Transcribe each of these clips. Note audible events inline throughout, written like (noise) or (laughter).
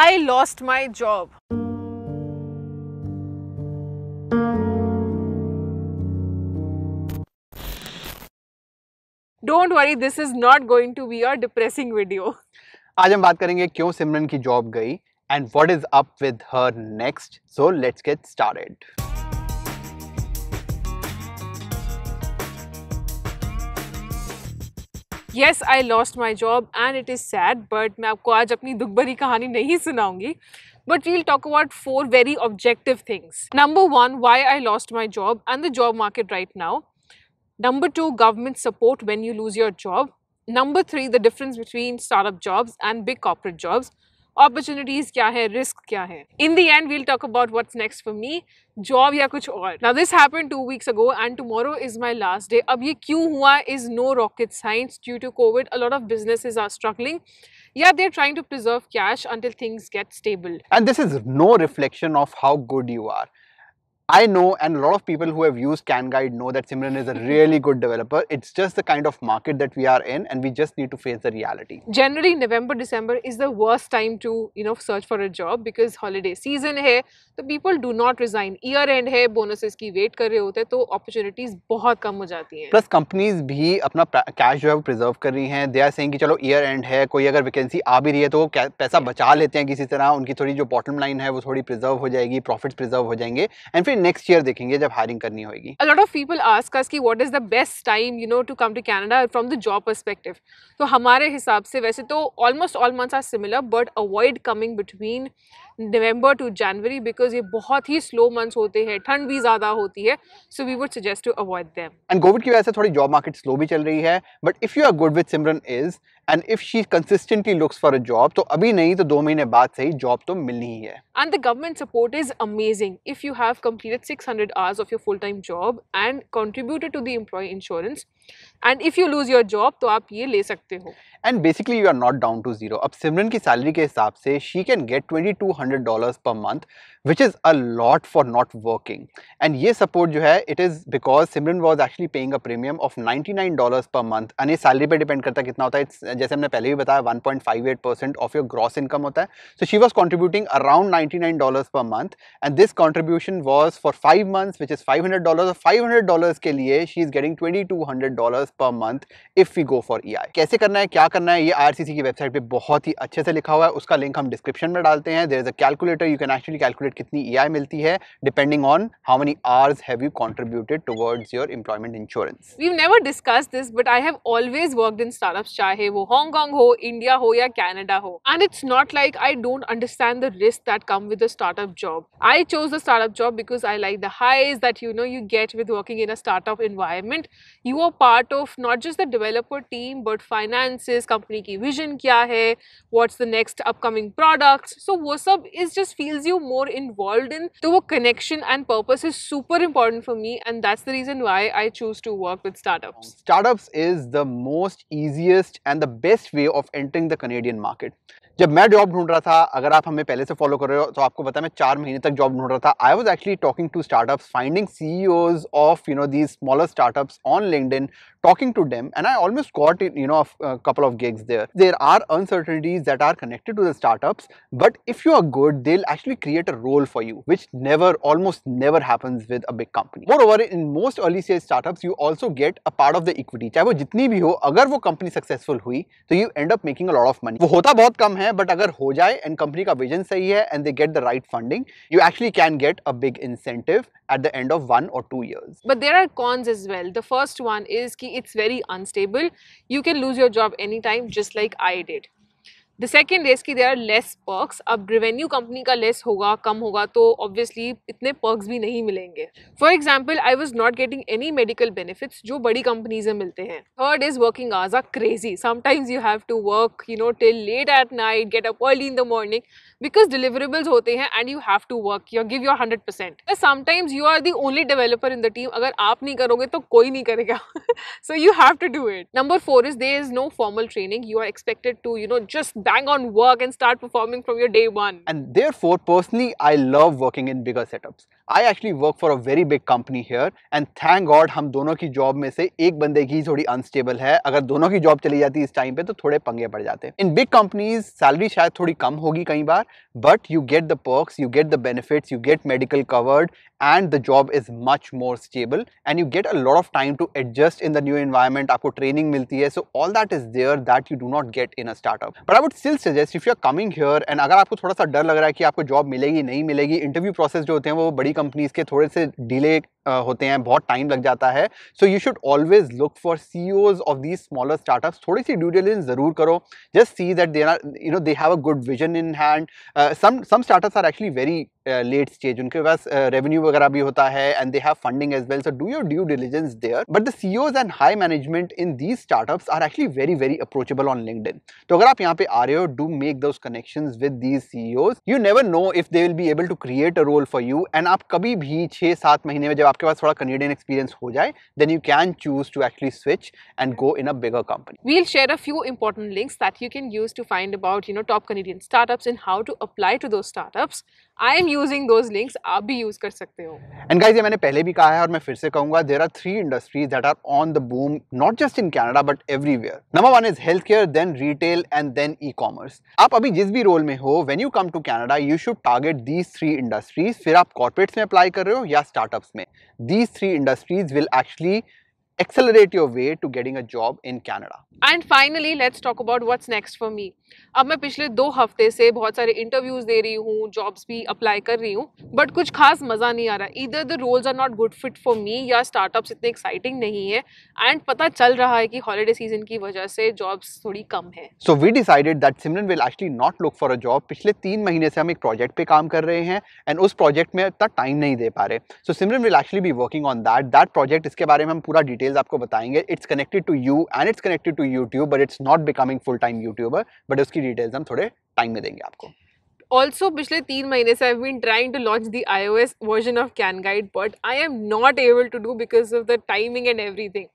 I lost my job don't worry this is not going to be a depressing video आज हम बात करेंगे क्यों सिमरन की जॉब गई and what is up with her next so let's get started Yes, I lost my job, and it is sad. But but मैं आपको आज अपनी दुख भरी कहानी नहीं but we'll talk about four very objective things. Number one, why I lost my job and the job market right now. Number two, government support when you lose your job. Number three, the difference between startup jobs and big corporate jobs. Opportunities क्या है risk क्या है in the end we'll talk about what next for me job या कुछ और ना this happen two weeks ago and tomorrow is my last day अब ये क्यों हुआ is no rocket science due to COVID a lot lot of businesses are struggling yeah they're trying to preserve cash until things get stable and this is no reflection of how good you are I know, and a lot of people who have used CanGuide know that Simran is a really good developer. It's just the kind of market that we are in, and we just need to face the reality. Generally, November December is the worst time to you know search for a job because holiday season है, so people do not resign. Year end है, bonuses ki wait kar rahe होते हैं, opportunities bahut kam ho jati hai. Plus companies bhi apna cash jo है preserve kar rahi हैं. They are saying ki chalo, year end hai, koi agar vacancy aa bhi rahi hai, तो paisa bacha lete हैं kisi tarah, unki thodi jo bottom line hai, wo thodi preserve ho jayegi, profits preserve ho jayenge. And फिर next year देखेंगे जब hiring करनी होगी a lot of people ask us कि what is the best time you know to come to Canada from the job perspective तो हमारे हिसाब से वैसे तो almost all months are similar but avoid coming between November to January because ये बहुत ही slow months होते हैं ठंड भी ज़्यादा होती है so we would suggest to avoid them and COVID की वजह से थोड़ी जॉब मार्केट स्लो भी चल रही है but if you are good with Simran is and if she consistently looks for a job तो अभी नहीं तो दो महीने बाद से ही जॉब तो मिलनी ही है and the government support is amazing if you have completed 600 hours of your full time job and contributed to the employ insurance and if you lose your job तो आप ये ले सकते हो and basically you are not down to zero अब सिमरन की salary के हिसाब से she can get twenty two hundred dollar per month which is a lot for not working and ये सपोर्ट जो है it is because Simran was actually paying a premium of ninety nine dollar per month and ये salary पर depend करता है कितना होता है इट्स जैसे हमने पहले भी बताया one point five eight percent of your gross income होता है so she was contributing around ninety nine dollar per month and this contribution was for five months which is five hundred dollar five hundred dollar के लिए she is getting twenty two hundred dollars per month if we go for E कैसे करना है क्या करना है ये are की वेबसाइट पर बहुत ही अच्छे से लिखा हुआ है उसका लिंक हम डिस्क्रिप्शन में डालते हैं there is a calculator you can actually calculate कितनी ई e मिलती है depending on how many hours have you contributed towards your employment insurance we never discuss this but I have always work in startup चाहे वो Hong Kong हो India हो या Canada हो and it's not like I don't understand the risk that come with a startup job I chose the startup job because I like the highs that you know you get with working in a startup environment you are part of not just the developer team but finances, company ki vision kya hai, what's the next upcoming products. So wo sab is just feels you more involved in. So connection and purpose is super important for me and that's the reason why I choose to work with startups. Startups is the most easiest and the best way of entering the Canadian market. जब मैं job ढूंढ रहा था अगर आप हमें पहले से फॉलो कर रहे हो तो आपको पता है मैं चार महीने तक जॉब ढूंढ रहा था I was actually talking to startup finding see of you know the smaller startup on LinkedIn talking to them and I almost got you know couple of gigs there there are uncertainties that are connected to the startup but if you are good they actually create a role for you which never almost never happens with a big company moreover in most early says startup you also get a part of the equity चाहे वो जितनी भी हो अगर वो company successful हुई तो you end of making a lot of money वो होता बहुत कम है है बट अगर हो जाए एंड कंपनी का विजन सही है and they get the right funding you actually can get a big incentive at the end of one और two years but there are cons is well the first one is की it's very unstable you can lose your job any time just like I did the second is की there are less perks अब revenue company का less होगा कम होगा तो obviously इतने perks भी नहीं मिलेंगे for example I was not getting any medical benefits जो बड़ी कंपनीज में मिलते हैं third is working hours are crazy sometimes you have to work you know till late at night get up early in the morning because deliverables होते हैं and you have to work your give your hundred percent sometimes you are the only developer in the team अगर आप नहीं करोगे तो कोई नहीं करेगा so you have to do it number four is there is no formal training you are expected to you know just bang on work and start performing from your day one and therefore personally I love working in bigger setups I actually work for a very big company here and thank god हम दोनों की job में से एक बंदे की थोड़ी unstable है अगर दोनों की जॉब चली जाती है इस टाइम पे तो थोड़े पंगे पड़ जाते हैं इन बिग कंपनीज सैलरी शायद थोड़ी कम होगी कई बार but you get the perks, you get the benefits, you get medical covered and the job is much more stable and you get a lot of time to adjust in the new environment, aapko training milti hai. So all that is there that you do not get in a startup. But I would still suggest if you are coming here and अगर आपको थोड़ा सा डर लग रहा है कि आपको job मिलेगी नहीं मिलेगी interview process जो होते हैं वो बड़ी companies के थोड़े से delay. होते हैं बहुत टाइम लग जाता है so you should always look for CEOs of these smaller startup थोड़ी सी ड्यू जरूर करो just see that there are you know they have a good vision in hand some some startups are actually very late uh, stage उनके पास revenue uh, वगैरह भी होता है and they have funding as well so do your due diligence there but the CEOs and high management in these startups are actually very very approachable on LinkedIn तो अगर आप यहाँ पे आ रहे हो do make those connection with these CEOs you never know if they will be able to create a role for you and आप कभी भी छह सात महीने में जब आपके पास थोड़ा कनेडियन एक्सपीरियंस हो जाए then you can choose to actually switch and go in a bigger company we'll share a few important links that you can use to find about you know top Canadian startups in how to apply to those startups I am using those links आप भी use कर सकते हो and guys ये मैंने पहले भी कहा है और मैं फिर से कहूंगा there are three industries that are on the boom not just in Canada but everywhere number one is health care then retail and then E commerce आप अभी जिस भी रोल में हो when you come to Canada you should target these three industries फिर आप corporates में apply कर रहे हो या स्टार्टअप्स में these three industries will actually accelerate your way to getting a job in Canada. And finally, let's talk about what's next for me. अब मैं पिछले दो हफ्ते से बहुत सारे इंटरव्यूज दे रही हूँ जॉब्स भी अप्लाई कर रही हूँ बट कुछ खास मज़ा नहीं आ रहा इधर the roles are not good fit for me या स्टार्टअप्स इतने एक्साइटिंग नहीं है एंड पता चल रहा है कि हॉलीडे सीजन की वजह से जॉब्स थोड़ी कम है so we decided that Simran will actually not look for a job पिछले तीन महीने से हम एक प्रोजेक्ट पे काम कर रहे हैं एंड उस प्रोजेक्ट में इतना टाइम नहीं दे पा रहे so Simran will actually be working on that that project इसके बारे में हम पूरा डिटेल डिटेल्स आपको बताएंगे it's connected to you and it's connected to YouTube but it's not becoming full time YouTuber but उसकी डिटेल्स हम थोड़े टाइम में देंगे आपको ऑल्सो पिछले तीन महीने से I been trying to launch the I O S version of can guide but I am not able to do because of the timing and एवरी थिंग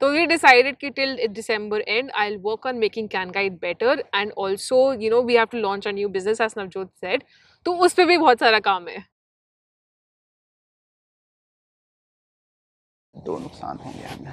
तो वी डिसाइडेड कि till December and I'll work on making can guide better and also you know we have to launch a new business as Navjot set तो उस पर भी बहुत सारा काम है दो नुकसान होंगे हमें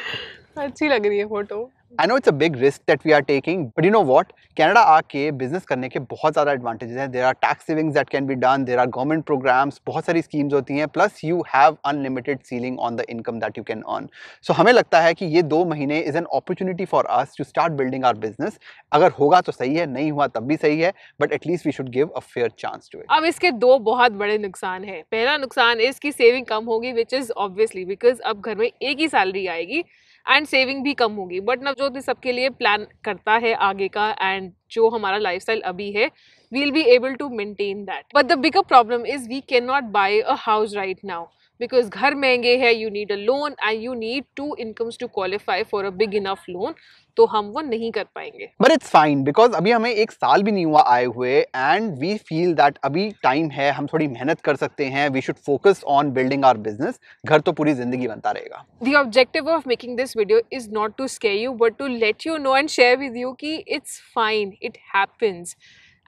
(laughs) अच्छी लग रही है photo I know it's a big risk that we are taking but you know what Canada आके बिजनेस करने के बहुत ज़्यादा एडवांटेजेस हैं there are tax savings that can be done there are government programs बहुत सारी स्कीम्स होती हैं plus you have unlimited ceiling on the income that you can earn so हमें लगता है कि ये दो महीने is an opportunity for us to start building our business अगर होगा तो सही है नहीं हुआ तब भी सही है but at least we should give a fair chance to it अब इसके दो बहुत बड़े नुकसान है पहला नुकसान इसकी सेविंग कम होगी विच इज़ ऑब्वियसली बिकॉज अब घर में एक ही सैलरी आएगी एंड सेविंग भी कम होगी बट नवजोत इस सबके लिए प्लान करता है आगे का एंड जो हमारा लाइफ अभी है will be able to maintain that but the bigger problem is we can not buy a house right now because घर महंगे है you need a loan and you need to incomes to qualify for a big enough loan तो हम वो नहीं कर पाएंगे but it's fine because अभी हमें एक साल भी नहीं हुआ आए हुए एंड वी फील दैट अभी टाइम है हम थोड़ी मेहनत कर सकते हैं we should focus on building our business घर तो पूरी जिंदगी बनता रहेगा the objective of making this video is not to scare you but to let you know and share with you की it's fine it happens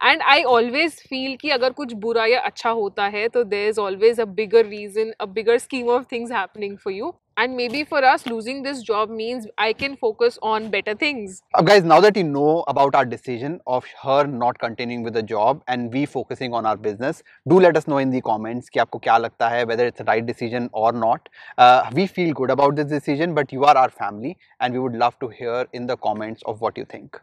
and I always feel कि अगर कुछ बुरा या अच्छा होता है तो there is always a bigger reason a bigger scheme of things happening for you and maybe for us losing this job means i can focus on better things uh, guys now that you know about our decision of her not continuing with the job and we focusing on our business do let us know in the comments ki aapko kya lagta hai whether it's the right decision or not uh, we feel good about this decision but you are our family and we would love to hear in the comments of what you think